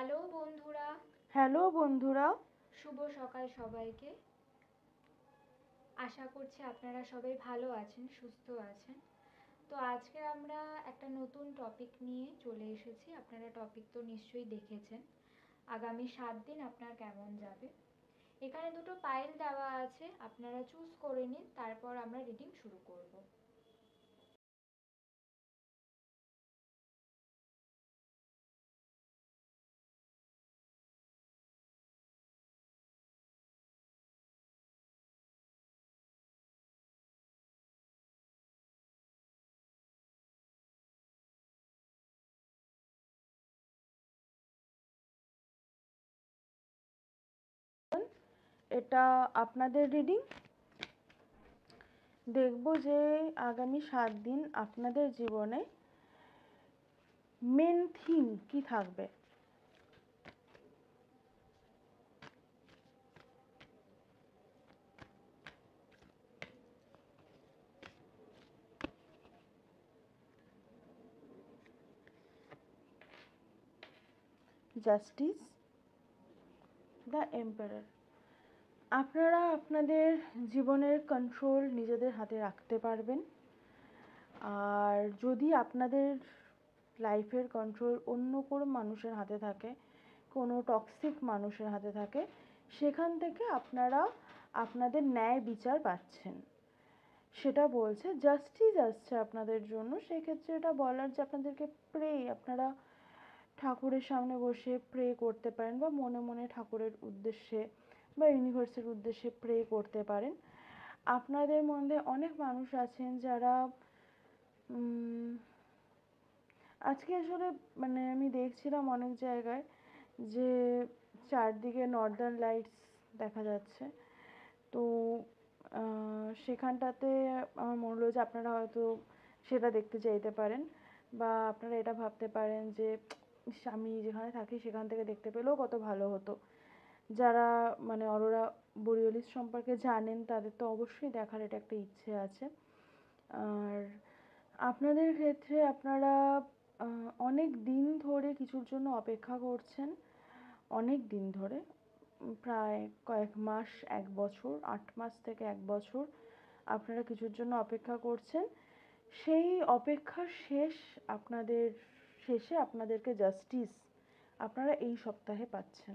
hello বন্ধুরা hello বন্ধুরা শুভ সকাল সবাইকে আশা করছি আপনারা সবাই ভালো আছেন সুস্থ আছেন তো আজকে আমরা একটা নতুন টপিক নিয়ে চলে এসেছি আপনারা টপিক তো নিশ্চয়ই দেখেছেন আগামী সাত দিন আপনার কেমন যাবে এখানে দুটো পাইল দেওয়া আছে আপনারা চুজ করে নিন তারপর আমরা রিডিং শুরু করবো এটা আপনাদের রিডিং দেখব যে আগামী সাত দিন আপনাদের জীবনে মেন থিম কি থাকবে justice the emperor আপনারা আপনাদের জীবনের কন্ট্রোল নিজেদের হাতে রাখতে পারবেন আর যদি আপনাদের লাইফের কন্ট্রোল অন্য কোনো মানুষের হাতে থাকে কোনো টক্সিক মানুষের হাতে থাকে সেখান থেকে আপনারা আপনাদের ন্যায় বিচার পাচ্ছেন সেটা বলছে জাস্টিস আসছে আপনাদের জন্য সেক্ষেত্রে এটা বলার যে আপনাদেরকে প্রে আপনারা ঠাকুরের সামনে বসে প্রে করতে পারেন বা মনে মনে ঠাকুরের উদ্দেশ্যে বা ইউনিভার্সের উদ্দেশ্যে প্রে করতে পারেন আপনাদের মধ্যে অনেক মানুষ আছেন যারা আজকে আসলে মানে আমি দেখছিলাম অনেক জায়গায় যে চারদিকে নর্দার্ন লাইটস দেখা যাচ্ছে তো সেখানটাতে আমার মনে হলো যে আপনারা হয়তো সেটা দেখতে চাইতে পারেন বা আপনারা এটা ভাবতে পারেন যে আমি যেখানে থাকি সেখান থেকে দেখতে পেলেও কত ভালো হতো যারা মানে অরোরা বরিওলিস সম্পর্কে জানেন তাদের তো অবশ্যই দেখার এটা একটা ইচ্ছে আছে আর আপনাদের ক্ষেত্রে আপনারা অনেক দিন ধরে কিছুর জন্য অপেক্ষা করছেন অনেক দিন ধরে প্রায় কয়েক মাস এক বছর আট মাস থেকে এক বছর আপনারা কিছুর জন্য অপেক্ষা করছেন সেই অপেক্ষা শেষ আপনাদের শেষে আপনাদেরকে জাস্টিস আপনারা এই সপ্তাহে পাচ্ছেন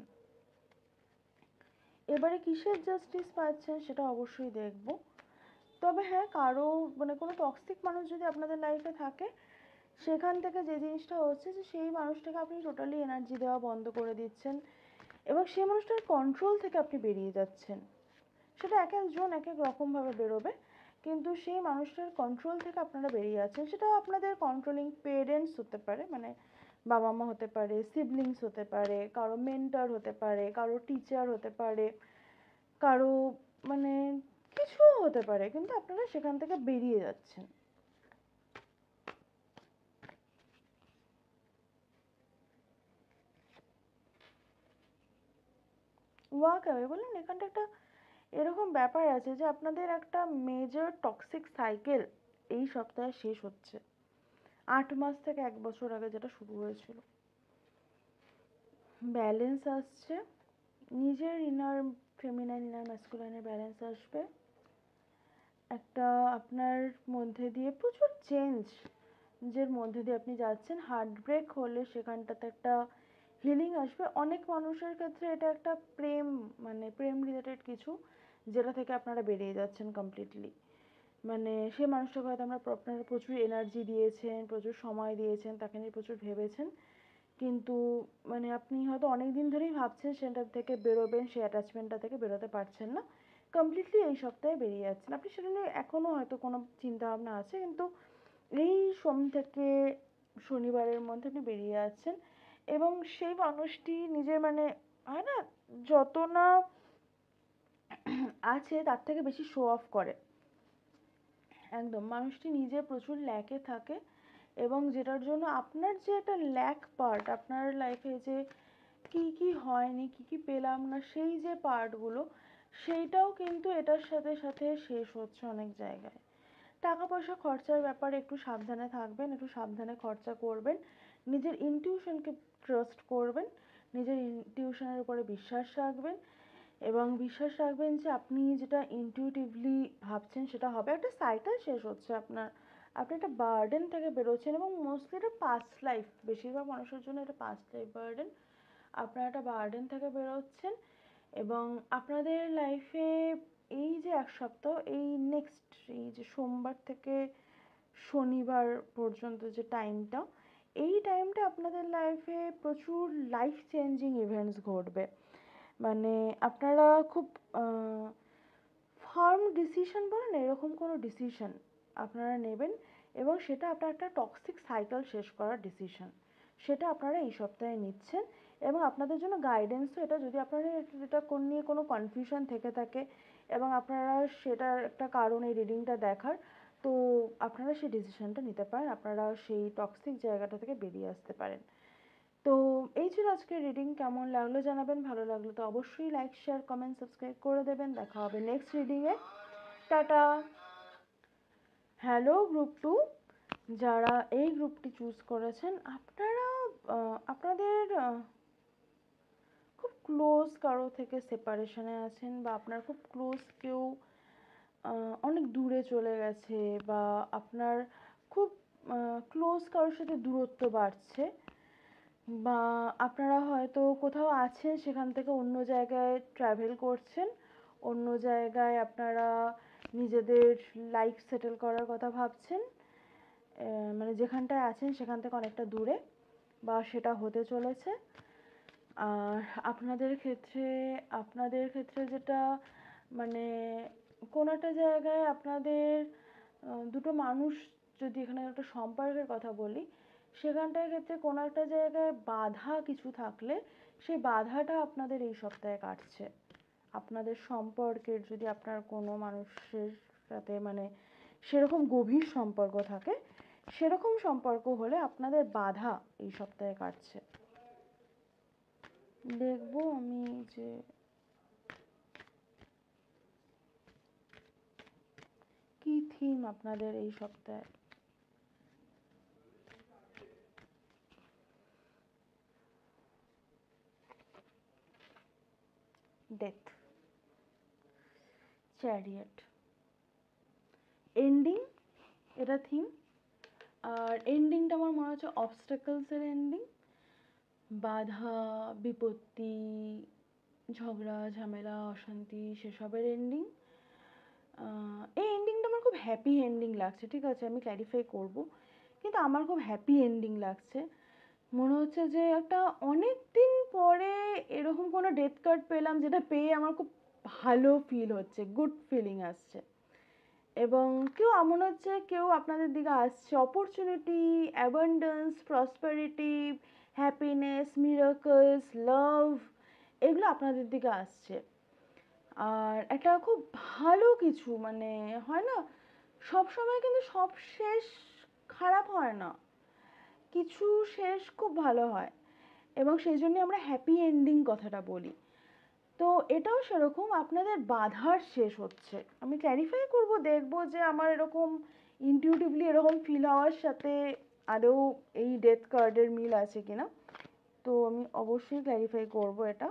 এবারে কিসের জাস্টিস পাচ্ছেন সেটা অবশ্যই দেখব তবে হ্যাঁ কারো মানে কোনো টক্সিক মানুষ যদি আপনাদের লাইফে থাকে সেখান থেকে যে জিনিসটা হচ্ছে যে সেই মানুষটাকে আপনি টোটালি এনার্জি দেওয়া বন্ধ করে দিচ্ছেন এবং সেই মানুষটার কন্ট্রোল থেকে আপনি বেরিয়ে যাচ্ছেন সেটা এক একজন এক এক রকমভাবে বেরোবে কিন্তু সেই মানুষটার কন্ট্রোল থেকে আপনারা বেরিয়ে আছেন সেটা আপনাদের কন্ট্রোলিং পেরেন্টস হতে পারে মানে বাবা মা হতে পারে সিবলিংস হতে পারে কারো মেন্টার হতে পারে কারো টিচার হতে পারে কারো মানে কিছুও হতে পারে কিন্তু আপনারা সেখান থেকে বেরিয়ে যাচ্ছেন ওয়াক অ্যাওয়ে বললেন এখানটা একটা এরকম ব্যাপার আছে যে আপনাদের একটা মেজর টক্সিক সাইকেল এই সপ্তাহে শেষ হচ্ছে আট মাস থেকে এক বছর আগে যেটা শুরু হয়েছিল ব্যালেন্স আসছে নিজের ইনার ফেমিনাইন ইনার ম্যাসকুলাইনের ব্যালেন্স আসবে একটা আপনার মধ্যে দিয়ে প্রচুর চেঞ্জ যের মধ্যে দিয়ে আপনি যাচ্ছেন হার্ট ব্রেক হলে সেখানটাতে একটা হিলিং আসবে অনেক মানুষের ক্ষেত্রে এটা একটা প্রেম মানে প্রেম রিলেটেড কিছু যেটা থেকে আপনারা বেরিয়ে যাচ্ছেন কমপ্লিটলি মানে সে মানুষটাকে হয়তো আমরা আপনারা প্রচুর এনার্জি দিয়েছেন প্রচুর সময় দিয়েছেন তাকে নিয়ে প্রচুর ভেবেছেন কিন্তু মানে আপনি হয়তো অনেক দিন ধরেই ভাবছেন সেটার থেকে বেরোবেন সেই অ্যাটাচমেন্টটা থেকে বেরোতে পারছেন না কমপ্লিটলি এই সপ্তাহে বেরিয়ে যাচ্ছেন আপনি সেটা নিয়ে এখনও হয়তো কোনো চিন্তাভাবনা আছে কিন্তু এই সোম থেকে শনিবারের মধ্যে আপনি বেরিয়ে যাচ্ছেন এবং সেই মানুষটি নিজের মানে হয় না যত না আছে তার থেকে বেশি শো অফ করে একদম মানুষটি নিজে প্রচুর ল্যাকে থাকে এবং যেটার জন্য আপনার যে একটা ল্যাক পার্ট আপনার লাইফে যে কি কি হয়নি কি কি পেলাম না সেই যে পার্টগুলো সেইটাও কিন্তু এটার সাথে সাথে শেষ হচ্ছে অনেক জায়গায় টাকা পয়সা খরচার ব্যাপারে একটু সাবধানে থাকবেন একটু সাবধানে খরচা করবেন নিজের ইনটিউশনকে ট্রাস্ট করবেন নিজের ইনটিউশনের উপরে বিশ্বাস রাখবেন এবং বিশ্বাস রাখবেন যে আপনি যেটা ইনটিউটিভলি ভাবছেন সেটা হবে একটা সাইকেল শেষ হচ্ছে আপনার আপনি একটা বার্ডেন থেকে বেরোচ্ছেন এবং মোস্টলি এটা পাস্ট লাইফ বেশিরভাগ মানুষের জন্য এটা পাস্ট লাইফ বার্ডেন আপনারা একটা বার্ডেন থেকে বেরোচ্ছেন এবং আপনাদের লাইফে এই যে এক সপ্তাহ এই নেক্সট এই যে সোমবার থেকে শনিবার পর্যন্ত যে টাইমটা এই টাইমটা আপনাদের লাইফে প্রচুর লাইফ চেঞ্জিং ইভেন্টস ঘটবে মানে আপনারা খুব ফার্ম ডিসিশন বলেন এরকম কোনো ডিসিশন আপনারা নেবেন এবং সেটা আপনার একটা টক্সিক সাইকেল শেষ করার ডিসিশন সেটা আপনারা এই সপ্তাহে নিচ্ছেন এবং আপনাদের জন্য গাইডেন্সও এটা যদি আপনারা এটা কোন নিয়ে কোনো কনফিউশন থেকে থাকে এবং আপনারা সেটার একটা কারণ এই রিডিংটা দেখার তো আপনারা সেই ডিসিশনটা নিতে পারেন আপনারা সেই টক্সিক জায়গাটা থেকে বেরিয়ে আসতে পারেন তো এই ছিল আজকের রিডিং কেমন লাগলো জানাবেন ভালো লাগলো তো অবশ্যই লাইক শেয়ার কমেন্ট সাবস্ক্রাইব করে দেবেন দেখা হবে নেক্সট রিডিংয়ে টাটা হ্যালো গ্রুপ টু যারা এই গ্রুপটি চুজ করেছেন আপনারা আপনাদের খুব ক্লোজ কারো থেকে সেপারেশনে আছেন বা আপনার খুব ক্লোজ কেউ অনেক দূরে চলে গেছে বা আপনার খুব ক্লোজ কারোর সাথে দূরত্ব বাড়ছে বা আপনারা হয়তো কোথাও আছেন সেখান থেকে অন্য জায়গায় ট্র্যাভেল করছেন অন্য জায়গায় আপনারা নিজেদের লাইফ সেটেল করার কথা ভাবছেন মানে যেখানটায় আছেন সেখান থেকে অনেকটা দূরে বা সেটা হতে চলেছে আর আপনাদের ক্ষেত্রে আপনাদের ক্ষেত্রে যেটা মানে কোনো একটা জায়গায় আপনাদের দুটো মানুষ যদি এখানে একটা সম্পর্কের কথা বলি সেখানটায় ক্ষেত্রে কোনো একটা জায়গায় বাধা কিছু থাকলে সেই বাধাটা আপনাদের এই সপ্তাহে কাটছে আপনাদের সম্পর্কের যদি আপনার কোনো মানুষের সাথে মানে সেরকম গভীর সম্পর্ক থাকে সেরকম সম্পর্ক হলে আপনাদের বাধা এই সপ্তাহে কাটছে দেখবো আমি যে কি থিম আপনাদের এই সপ্তাহে death chariot এন্ডিং এটা থিম আর এন্ডিংটা আমার মনে হচ্ছে অবস্টাকলসের এন্ডিং বাধা বিপত্তি ঝগড়া ঝামেলা অশান্তি সেসবের এন্ডিং এই এন্ডিংটা আমার খুব হ্যাপি এন্ডিং লাগছে ঠিক আছে আমি ক্ল্যারিফাই করব কিন্তু আমার খুব হ্যাপি এন্ডিং লাগছে মনে হচ্ছে যে একটা অনেক দিন পরে এরকম কোনো ডেথ কার্ড পেলাম যেটা পেয়ে আমার খুব ভালো ফিল হচ্ছে গুড ফিলিং আসছে এবং কেউ এমন হচ্ছে কেউ আপনাদের দিকে আসছে opportunity abundance prosperity happiness miracles love এগুলো আপনাদের দিকে আসছে আর একটা খুব ভালো কিছু মানে হয় না সব সময় কিন্তু সব শেষ খারাপ হয় না কিছু শেষ খুব ভালো হয় এবং সেই জন্যে আমরা হ্যাপি এন্ডিং কথাটা বলি তো এটাও সেরকম আপনাদের বাধার শেষ হচ্ছে আমি ক্ল্যারিফাই করব দেখব যে আমার এরকম ইনটিউটিভলি এরকম ফিল হওয়ার সাথে আদৌ এই ডেথ কার্ডের মিল আছে কিনা তো আমি অবশ্যই ক্ল্যারিফাই করব এটা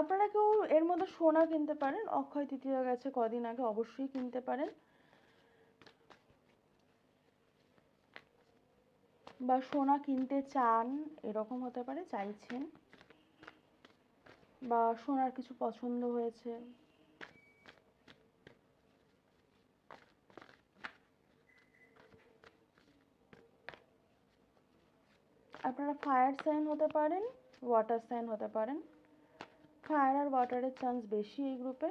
আপনারা কেউ এর মধ্যে সোনা কিনতে পারেন অক্ষয় তৃতীয় গেছে কদিন আগে অবশ্যই কিনতে পারেন বা সোনা কিনতে চান এরকম হতে পারে চাইছেন বা সোনার কিছু পছন্দ হয়েছে আপনারা ফায়ার সাইন হতে পারেন ওয়াটার সাইন হতে পারেন ফায়ার আর ওয়াটারের চান্স বেশি এই গ্রুপে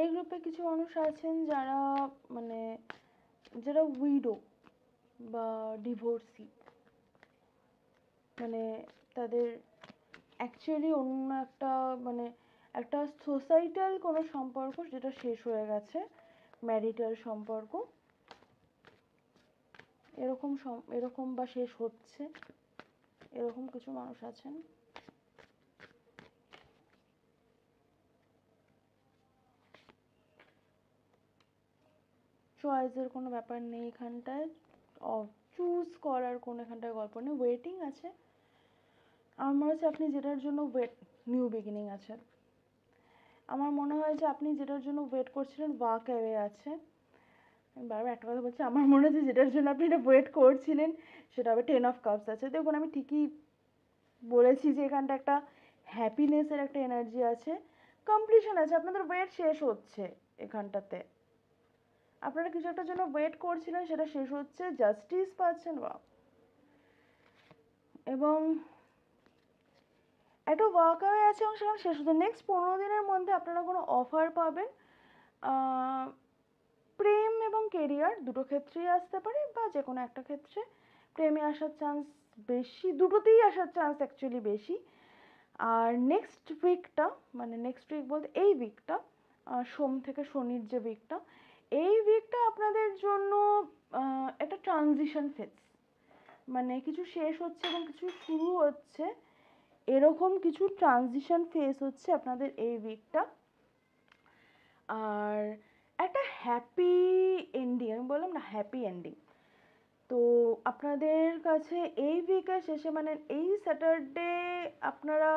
এই গ্রুপে কিছু মানুষ আছেন যারা মানে যারা উইডো বা ডিভোর্সি মানে তাদের অ্যাকচুয়ালি অন্য একটা মানে একটা সোসাইটাল কোনো সম্পর্ক যেটা শেষ হয়ে গেছে ম্যারিটাল সম্পর্ক এরকম এরকম বা শেষ হচ্ছে এরকম কিছু মানুষ আছেন চয়েসের কোনো ব্যাপার নেই এখানটায় চুজ করার কোনো এখানটায় গল্প নেই ওয়েটিং আছে আমার মনে হচ্ছে আপনি যেটার জন্য ওয়েট নিউ বিগিনিং আছে আমার মনে হয় যে আপনি যেটার জন্য ওয়েট করছিলেন ওয়াক অ্যাওয়ে আছে বারবার একটা কথা বলছি আমার মনে হচ্ছে যেটার জন্য আপনি এটা ওয়েট করছিলেন সেটা হবে টেন অফ কাপস আছে দেখুন আমি ঠিকই বলেছি যে এখানটা একটা হ্যাপিনেসের একটা এনার্জি আছে কমপ্লিশন আছে আপনাদের ওয়েট শেষ হচ্ছে এখানটাতে আপনারা কিছু একটার জন্য ওয়েট করছিলেন সেটা শেষ হচ্ছে জাস্টিস পাচ্ছেন বা এবং একটু ওয়ার্ক আওয়ে আছে এবং সেখানে শেষ হতে নেক্সট পনেরো দিনের মধ্যে আপনারা কোনো অফার পাবেন প্রেম এবং কেরিয়ার দুটো ক্ষেত্রেই আসতে পারে বা যে কোনো একটা ক্ষেত্রে প্রেমে আসার চান্স বেশি দুটোতেই আসার চান্স অ্যাকচুয়ালি বেশি আর নেক্সট উইকটা মানে নেক্সট উইক বলতে এই উইকটা সোম থেকে শনির যে উইকটা এই উইকটা আপনাদের জন্য একটা ট্রানজিশন ফেস মানে কিছু শেষ হচ্ছে এবং কিছু শুরু হচ্ছে এরকম কিছু ট্রানজিশন ফেস হচ্ছে আপনাদের এই উইকটা আর একটা হ্যাপি এন্ডিং আমি বললাম না হ্যাপি এন্ডিং তো আপনাদের কাছে এই উইকের শেষে মানে এই স্যাটারডে আপনারা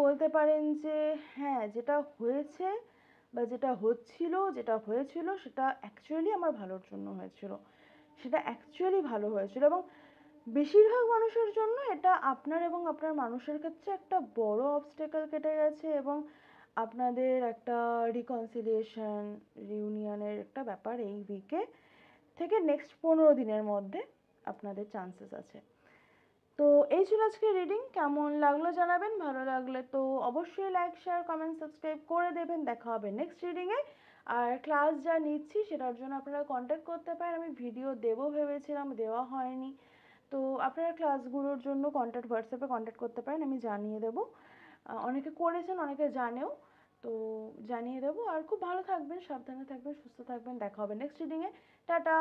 বলতে পারেন যে হ্যাঁ যেটা হয়েছে বা যেটা হচ্ছিল যেটা হয়েছিল সেটা অ্যাকচুয়ালি আমার ভালোর জন্য হয়েছিল সেটা অ্যাকচুয়ালি ভালো হয়েছিল এবং বেশিরভাগ মানুষের জন্য এটা আপনার এবং আপনার মানুষের ক্ষেত্রে একটা বড় অবস্টেকাল কেটে গেছে এবং আপনাদের একটা রিকনসিলিয়েশন রিউনিয়নের একটা ব্যাপার এই উইকে থেকে নেক্সট পনেরো দিনের মধ্যে আপনাদের চান্সেস আছে তো এই ছিল আজকে রিডিং কেমন লাগলো জানাবেন ভালো লাগলে তো অবশ্যই লাইক শেয়ার কমেন্ট সাবস্ক্রাইব করে দেবেন দেখা হবে নেক্সট রিডিংয়ে আর ক্লাস যা নিচ্ছি সেটার জন্য আপনারা কন্ট্যাক্ট করতে পারেন আমি ভিডিও দেবো ভেবেছিলাম দেওয়া হয়নি তো আপনারা ক্লাসগুলোর জন্য কন্ট্যাক্ট হোয়াটসঅ্যাপে কন্ট্যাক্ট করতে পারেন আমি জানিয়ে দেবো অনেকে করেছেন অনেকে জানেও তো জানিয়ে দেবো আর খুব ভালো থাকবেন সাবধানে থাকবেন সুস্থ থাকবেন দেখা হবে নেক্সট রিডিংয়ে টাটা